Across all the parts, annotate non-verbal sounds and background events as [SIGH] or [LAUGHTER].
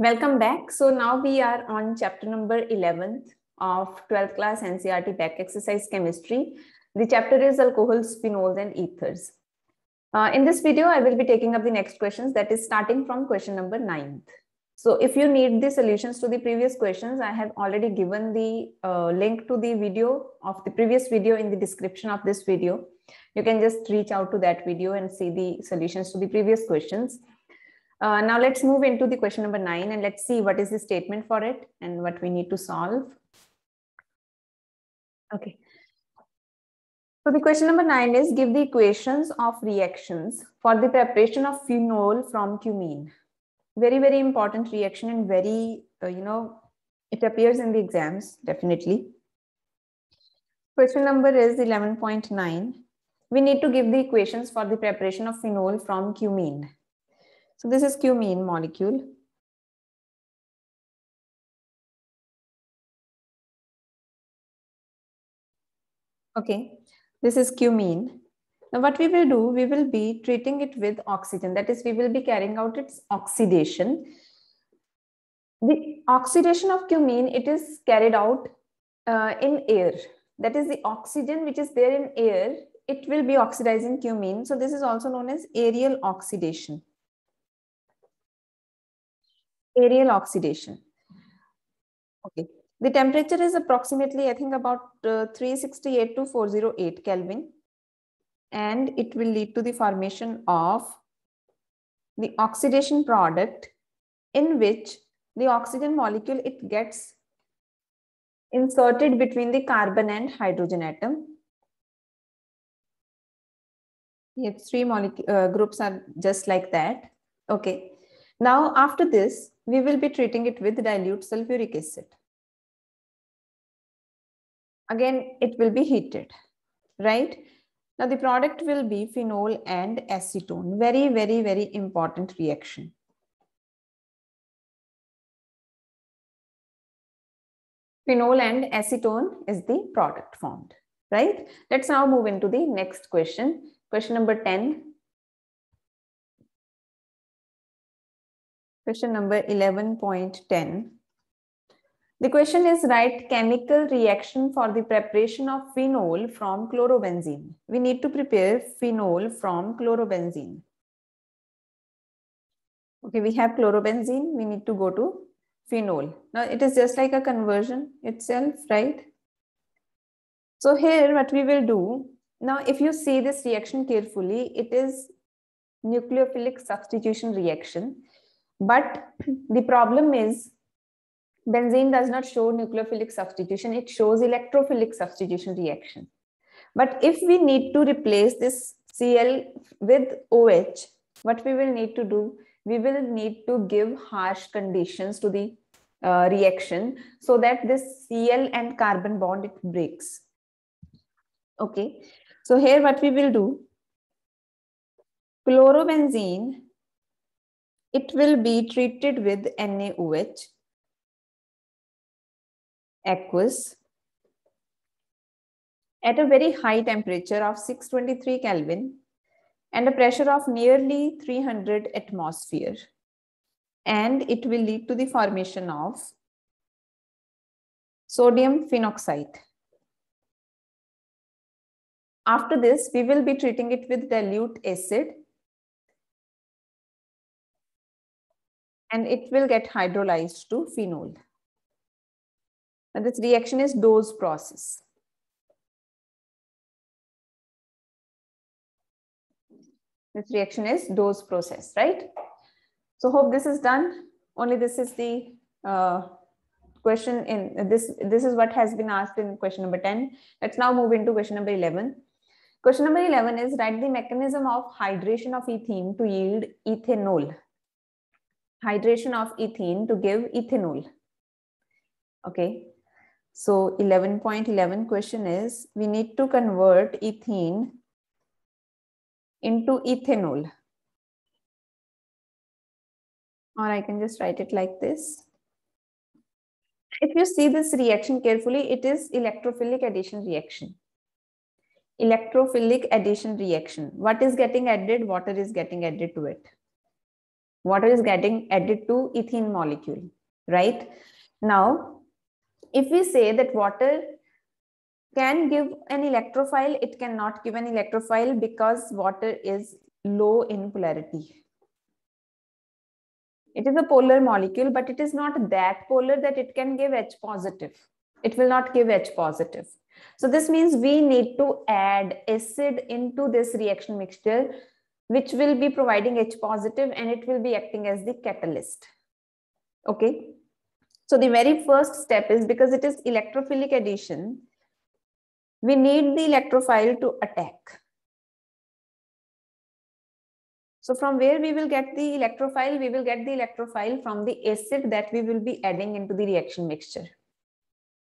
Welcome back. So now we are on chapter number 11 of 12th class NCRT back exercise chemistry. The chapter is alcohols, phenols and ethers. Uh, in this video, I will be taking up the next questions that is starting from question number 9. So if you need the solutions to the previous questions, I have already given the uh, link to the video of the previous video in the description of this video. You can just reach out to that video and see the solutions to the previous questions. Uh, now let's move into the question number nine and let's see what is the statement for it and what we need to solve. Okay. So the question number nine is give the equations of reactions for the preparation of phenol from cumene. Very, very important reaction and very, uh, you know, it appears in the exams, definitely. Question number is 11.9. We need to give the equations for the preparation of phenol from cumene. So this is Q molecule. Okay, this is Q Now what we will do, we will be treating it with oxygen. That is, we will be carrying out its oxidation. The oxidation of cumene, it is carried out uh, in air. That is the oxygen which is there in air, it will be oxidizing in cumene. So this is also known as aerial oxidation aerial oxidation. Okay. The temperature is approximately, I think, about uh, 368 to 408 Kelvin. And it will lead to the formation of the oxidation product in which the oxygen molecule, it gets inserted between the carbon and hydrogen atom. Yes, three molecule uh, groups are just like that. Okay. Now, after this, we will be treating it with dilute sulfuric acid. Again, it will be heated, right? Now, the product will be phenol and acetone. Very, very, very important reaction. Phenol and acetone is the product formed, right? Let's now move into the next question. Question number 10, Question number 11.10. The question is write chemical reaction for the preparation of phenol from chlorobenzene. We need to prepare phenol from chlorobenzene. Okay, we have chlorobenzene. We need to go to phenol. Now it is just like a conversion itself, right? So here what we will do, now if you see this reaction carefully, it is nucleophilic substitution reaction but [CLEARS THROAT] the problem is benzene does not show nucleophilic substitution. It shows electrophilic substitution reaction. But if we need to replace this Cl with OH, what we will need to do, we will need to give harsh conditions to the uh, reaction so that this Cl and carbon bond, it breaks. Okay, so here what we will do, chlorobenzene it will be treated with NaOH, aqueous, at a very high temperature of 623 Kelvin and a pressure of nearly 300 atmosphere. And it will lead to the formation of sodium phenoxide. After this, we will be treating it with dilute acid and it will get hydrolyzed to phenol. And this reaction is dose process. This reaction is dose process, right? So hope this is done. Only this is the uh, question in this. This is what has been asked in question number 10. Let's now move into question number 11. Question number 11 is write the mechanism of hydration of ethene to yield ethanol hydration of ethene to give ethanol. Okay, so 11.11 .11 question is, we need to convert ethene into ethanol. Or I can just write it like this. If you see this reaction carefully, it is electrophilic addition reaction. Electrophilic addition reaction. What is getting added? Water is getting added to it water is getting added to ethene molecule right now if we say that water can give an electrophile it cannot give an electrophile because water is low in polarity it is a polar molecule but it is not that polar that it can give h positive it will not give h positive so this means we need to add acid into this reaction mixture which will be providing H positive and it will be acting as the catalyst. Okay. So the very first step is because it is electrophilic addition, we need the electrophile to attack. So from where we will get the electrophile, we will get the electrophile from the acid that we will be adding into the reaction mixture.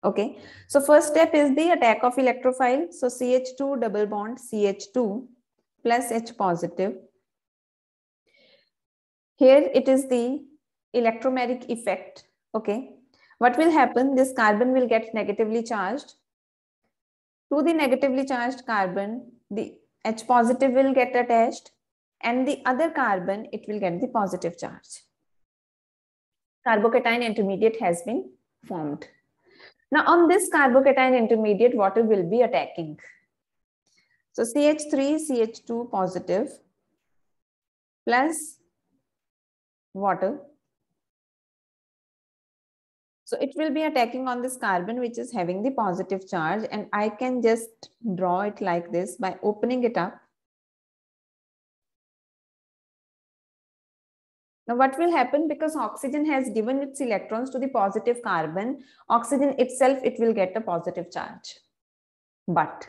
Okay, so first step is the attack of electrophile. So CH2 double bond CH2 plus H positive. Here it is the electromagnetic effect. Okay. What will happen? This carbon will get negatively charged. To the negatively charged carbon, the H positive will get attached and the other carbon, it will get the positive charge. Carbocation intermediate has been formed. Now on this carbocation intermediate, water will be attacking. So CH3, CH2 positive plus water. So it will be attacking on this carbon which is having the positive charge and I can just draw it like this by opening it up. Now what will happen because oxygen has given its electrons to the positive carbon, oxygen itself, it will get a positive charge. But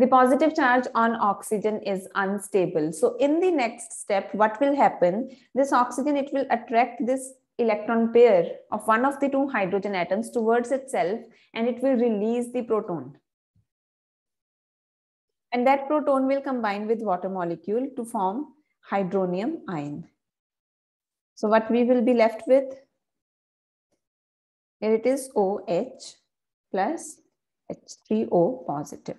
the positive charge on oxygen is unstable. So in the next step, what will happen? This oxygen, it will attract this electron pair of one of the two hydrogen atoms towards itself and it will release the proton. And that proton will combine with water molecule to form hydronium ion. So what we will be left with? Here it is OH plus H3O positive.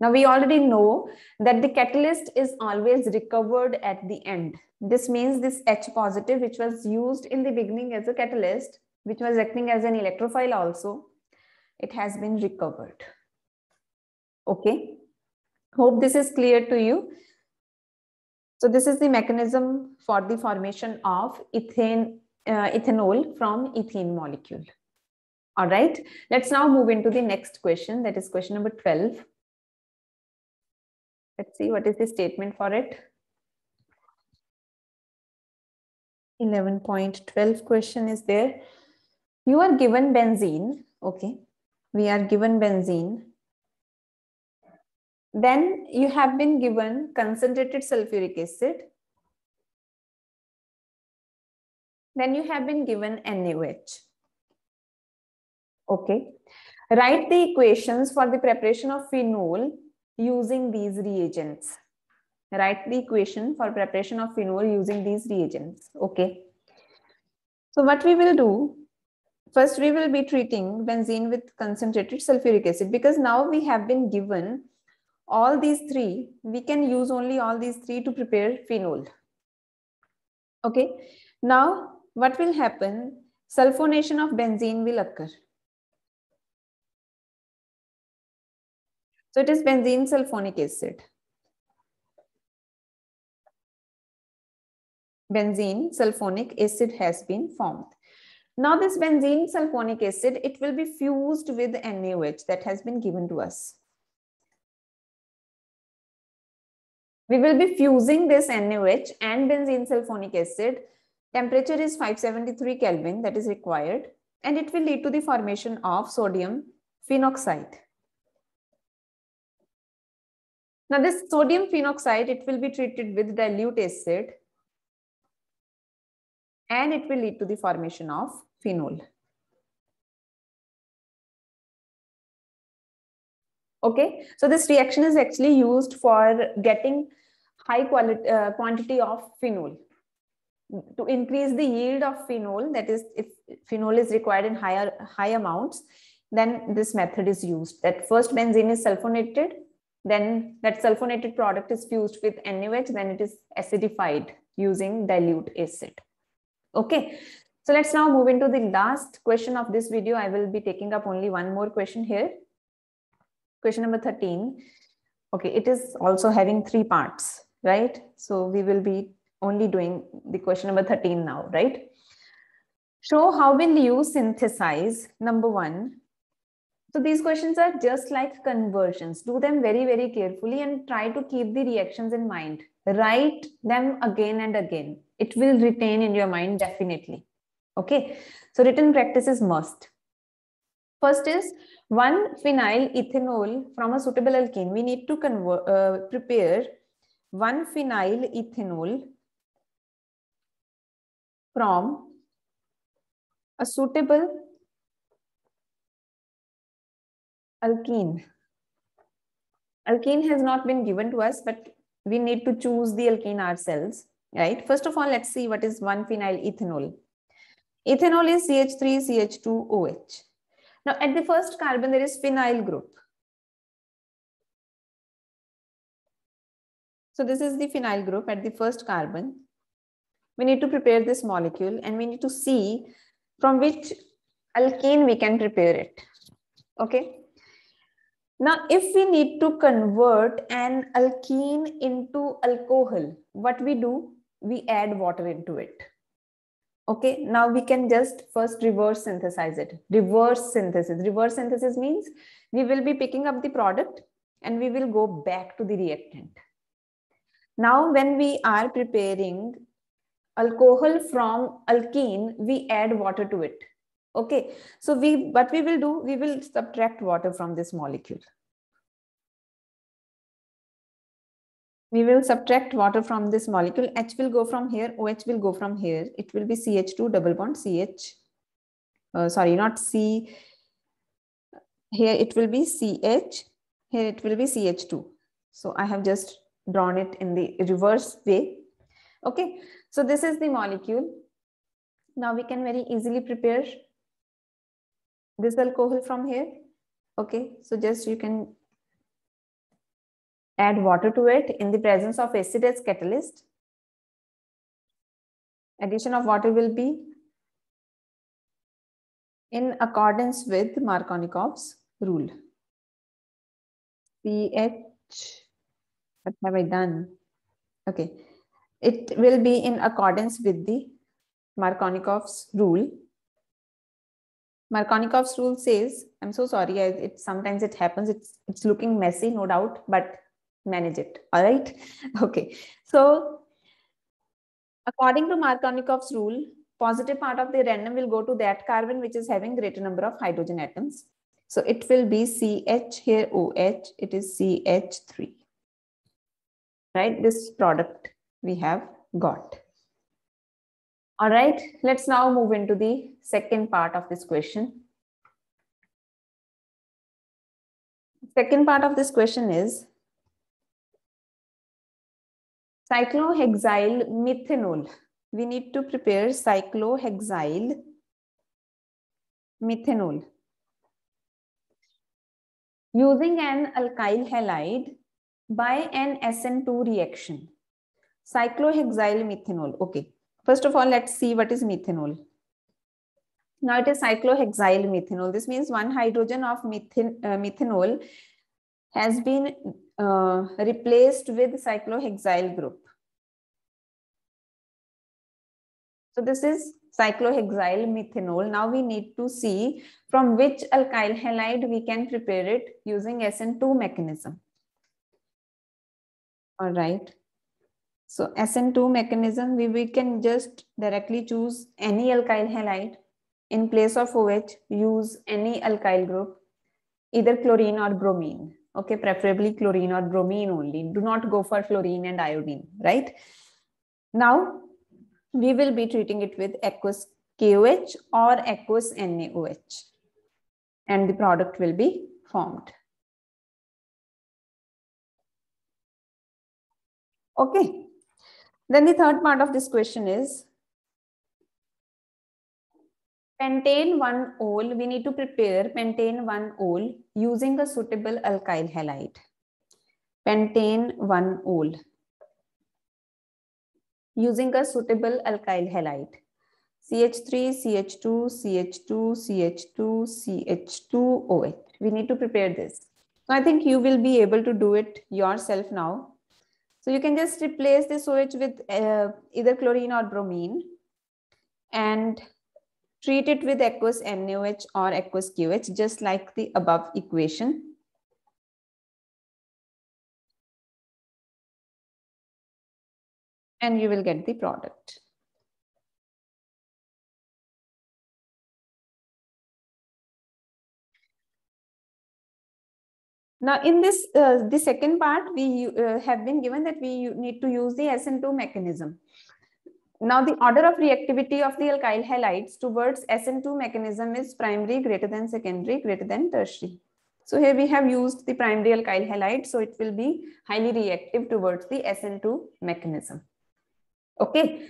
Now we already know that the catalyst is always recovered at the end. This means this H positive, which was used in the beginning as a catalyst, which was acting as an electrophile also, it has been recovered. Okay. Hope this is clear to you. So this is the mechanism for the formation of ethane, uh, ethanol from ethene molecule. All right. Let's now move into the next question. That is question number 12. Let's see what is the statement for it. 11.12 question is there. You are given benzene. Okay. We are given benzene. Then you have been given concentrated sulfuric acid. Then you have been given NaOH. Okay. Write the equations for the preparation of phenol using these reagents. Write the equation for preparation of phenol using these reagents. Okay. So what we will do, first we will be treating benzene with concentrated sulfuric acid because now we have been given all these three, we can use only all these three to prepare phenol. Okay. Now what will happen? Sulfonation of benzene will occur. So it is benzene sulfonic acid. Benzene sulfonic acid has been formed. Now this benzene sulfonic acid, it will be fused with NaOH that has been given to us. We will be fusing this NaOH and benzene sulfonic acid. Temperature is 573 Kelvin that is required and it will lead to the formation of sodium phenoxide. Now this sodium phenoxide, it will be treated with dilute acid and it will lead to the formation of phenol. Okay, so this reaction is actually used for getting high quality uh, quantity of phenol to increase the yield of phenol that is if phenol is required in higher high amounts then this method is used that first benzene is sulfonated then that sulfonated product is fused with NaOH, then it is acidified using dilute acid. Okay, so let's now move into the last question of this video. I will be taking up only one more question here. Question number 13. Okay, it is also having three parts, right? So we will be only doing the question number 13 now, right? Show how will you synthesize, number one, so these questions are just like conversions. Do them very, very carefully and try to keep the reactions in mind. Write them again and again. It will retain in your mind definitely. Okay. So written practice is must. First is one phenyl ethanol from a suitable alkene. We need to convert, uh, prepare one phenyl ethanol from a suitable alkene. Alkene has not been given to us, but we need to choose the alkene ourselves, right? First of all, let's see what is 1-phenyl ethanol. Ethanol is CH3CH2OH. Now, at the first carbon, there is phenyl group. So this is the phenyl group at the first carbon. We need to prepare this molecule and we need to see from which alkene we can prepare it. Okay. Now, if we need to convert an alkene into alcohol, what we do? We add water into it. Okay, now we can just first reverse synthesize it. Reverse synthesis. Reverse synthesis means we will be picking up the product and we will go back to the reactant. Now, when we are preparing alcohol from alkene, we add water to it. Okay, so we what we will do, we will subtract water from this molecule. We will subtract water from this molecule. H will go from here, OH will go from here. It will be CH2 double bond CH. Uh, sorry, not C. Here it will be CH. Here it will be CH2. So I have just drawn it in the reverse way. Okay, so this is the molecule. Now we can very easily prepare this alcohol from here. Okay, so just you can add water to it in the presence of acid as catalyst. Addition of water will be in accordance with Markovnikov's rule. Ph, what have I done? Okay, it will be in accordance with the Markovnikov's rule Markovnikov's rule says, I'm so sorry, I, it sometimes it happens, it's it's looking messy, no doubt, but manage it. All right. [LAUGHS] Okay. So according to Markovnikov's rule, positive part of the random will go to that carbon which is having greater number of hydrogen atoms. So it will be CH here OH, it is CH3. Right, this product we have got. All right, let's now move into the second part of this question. Second part of this question is cyclohexyl methanol. We need to prepare cyclohexyl methanol. Using an alkyl halide by an SN2 reaction. Cyclohexyl methanol. Okay First of all, let's see what is methanol. Now it is cyclohexyl methanol. This means one hydrogen of methan, uh, methanol has been uh, replaced with cyclohexyl group. So this is cyclohexyl methanol. Now we need to see from which alkyl halide we can prepare it using SN2 mechanism. All right. So SN2 mechanism, we, we can just directly choose any alkyl halide in place of OH, use any alkyl group, either chlorine or bromine. Okay, preferably chlorine or bromine only. Do not go for fluorine and iodine, right? Now, we will be treating it with aqueous KOH or aqueous NaOH. And the product will be formed. Okay. Then the third part of this question is pentane 1 ole. We need to prepare pentane 1 ole using a suitable alkyl halide. Pentane 1 ole using a suitable alkyl halide. CH3, CH2, CH2, CH2, CH2, OH. We need to prepare this. So I think you will be able to do it yourself now so you can just replace this OH with uh, either chlorine or bromine and treat it with aqueous NaOH or aqueous QH, just like the above equation. And you will get the product. Now, in this uh, the second part, we uh, have been given that we need to use the SN2 mechanism. Now, the order of reactivity of the alkyl halides towards SN2 mechanism is primary greater than secondary greater than tertiary. So here we have used the primary alkyl halide, so it will be highly reactive towards the SN2 mechanism. Okay,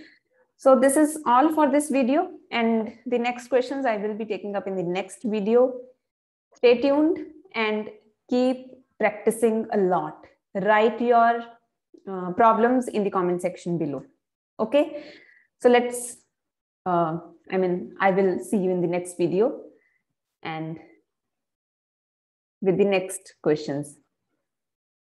so this is all for this video and the next questions I will be taking up in the next video. Stay tuned and keep practicing a lot write your uh, problems in the comment section below okay so let's uh, i mean i will see you in the next video and with the next questions